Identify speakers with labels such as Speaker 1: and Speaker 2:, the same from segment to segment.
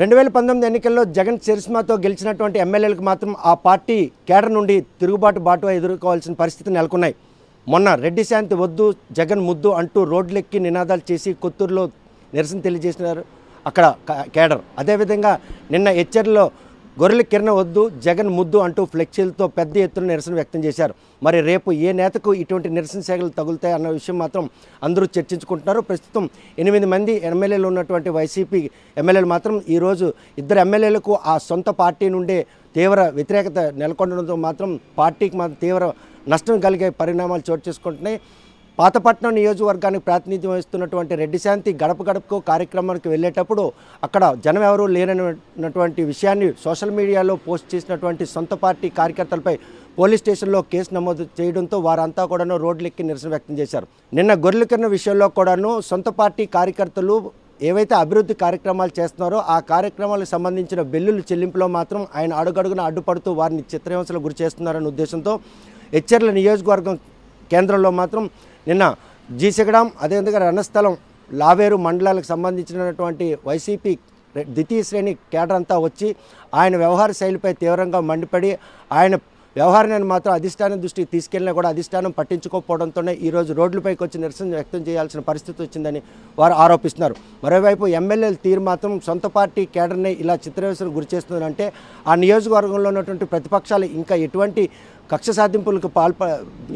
Speaker 1: రెండు వేల పంతొమ్మిది ఎన్నికల్లో జగన్ చరిస్మాతో గెలిచినటువంటి ఎమ్మెల్యేలకు మాత్రం ఆ పార్టీ కేడర్ నుండి తిరుగుబాటు బాటు ఎదుర్కోవాల్సిన పరిస్థితి నెలకొన్నాయి మొన్న రెడ్డి శాంతి వద్దు జగన్ ముద్దు అంటూ రోడ్లెక్కి నినాదాలు చేసి కొత్తూరులో నిరసన తెలియజేసినారు అక్కడ కేడర్ అదేవిధంగా నిన్న హెచ్చరిలో గొర్రెల కిరణ వద్దు జగన్ ముద్దు అంటూ ఫ్లెక్సీలతో పెద్ద ఎత్తున నిరసన వ్యక్తం చేశారు మరి రేపు ఏ నేతకు ఇటువంటి నిరసన శాఖలు తగులుతాయి అన్న విషయం మాత్రం అందరూ చర్చించుకుంటున్నారు ప్రస్తుతం ఎనిమిది మంది ఎమ్మెల్యేలు ఉన్నటువంటి వైసీపీ ఎమ్మెల్యేలు మాత్రం ఈరోజు ఇద్దరు ఎమ్మెల్యేలకు ఆ సొంత పార్టీ నుండే తీవ్ర వ్యతిరేకత నెలకొనడంతో మాత్రం పార్టీకి మాత్రం తీవ్ర నష్టం కలిగే పరిణామాలు చోటు చేసుకుంటున్నాయి పాతపట్నం నియోజకవర్గానికి ప్రాతినిధ్యం వహిస్తున్నటువంటి శాంతి గడప గడపకు కార్యక్రమానికి వెళ్ళేటప్పుడు అక్కడ జనం ఎవరూ లేనటువంటి విషయాన్ని సోషల్ మీడియాలో పోస్ట్ చేసినటువంటి సొంత పార్టీ కార్యకర్తలపై పోలీస్ స్టేషన్లో కేసు నమోదు చేయడంతో వారంతా కూడాను రోడ్లెక్కి నిరసన వ్యక్తం చేశారు నిన్న గొర్రెలకిన్న విషయంలో కూడాను సొంత పార్టీ కార్యకర్తలు ఏవైతే అభివృద్ధి కార్యక్రమాలు చేస్తున్నారో ఆ కార్యక్రమాలకు సంబంధించిన బిల్లులు చెల్లింపులో మాత్రం ఆయన అడుగడుగున అడ్డుపడుతూ వారిని చిత్రహింసలకు గురి చేస్తున్నారనే ఉద్దేశంతో హెచ్చర్ల నియోజకవర్గం కేంద్రంలో మాత్రం నిన్న జీసెగడాం అదేవిధంగా రణస్థలం లావేరు మండలాలకు సంబంధించినటువంటి వైసీపీ ద్వితీయ శ్రేణి కేటర్ అంతా వచ్చి ఆయన వ్యవహార శైలిపై తీవ్రంగా మండిపడి ఆయన వ్యవహారాన్ని మాత్రం అధిష్టానం దృష్టికి తీసుకెళ్ళినా కూడా అధిష్టానం పట్టించుకోకపోవడంతోనే ఈరోజు రోడ్లపైకి వచ్చి నిరసన వ్యక్తం చేయాల్సిన పరిస్థితి వచ్చిందని వారు ఆరోపిస్తున్నారు మరోవైపు ఎమ్మెల్యేల తీరు మాత్రం సొంత పార్టీ కేడర్నే ఇలా చిత్రవేశకు గురి చేస్తుందంటే ఆ నియోజకవర్గంలో ఉన్నటువంటి ప్రతిపక్షాలు ఇంకా ఎటువంటి కక్ష సాధింపులకు పాల్ప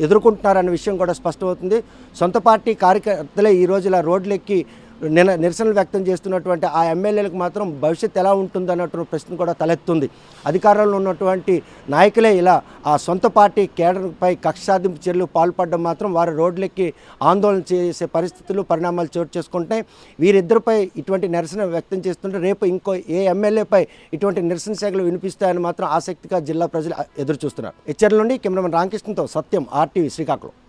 Speaker 1: ఎదుర్కొంటున్నారన్న విషయం కూడా స్పష్టమవుతుంది సొంత పార్టీ కార్యకర్తలే ఈరోజు ఇలా రోడ్లెక్కి నిరసనలు వ్యక్తం చేస్తున్నటువంటి ఆ ఎమ్మెల్యేలకు మాత్రం భవిష్యత్తు ఎలా ఉంటుందన్నటువంటి ప్రశ్న కూడా తలెత్తుంది అధికారంలో ఉన్నటువంటి నాయకులే ఇలా ఆ సొంత పార్టీ కేడర్పై కక్ష సాధింపు చర్యలు పాల్పడడం మాత్రం వారు రోడ్లెక్కి ఆందోళన చేసే పరిస్థితులు పరిణామాలు చోటు చేసుకుంటాయి వీరిద్దరిపై ఇటువంటి నిరసన వ్యక్తం చేస్తుంటే రేపు ఇంకో ఏ ఎమ్మెల్యేపై ఇటువంటి నిరసన శాఖలు వినిపిస్తాయని మాత్రం ఆసక్తిగా జిల్లా ప్రజలు ఎదురు చూస్తున్నారు హెచ్చర్ నుండి కెమెరామెన్ రామకృష్ణతో సత్యం ఆర్టీవీ శ్రీకాకుళం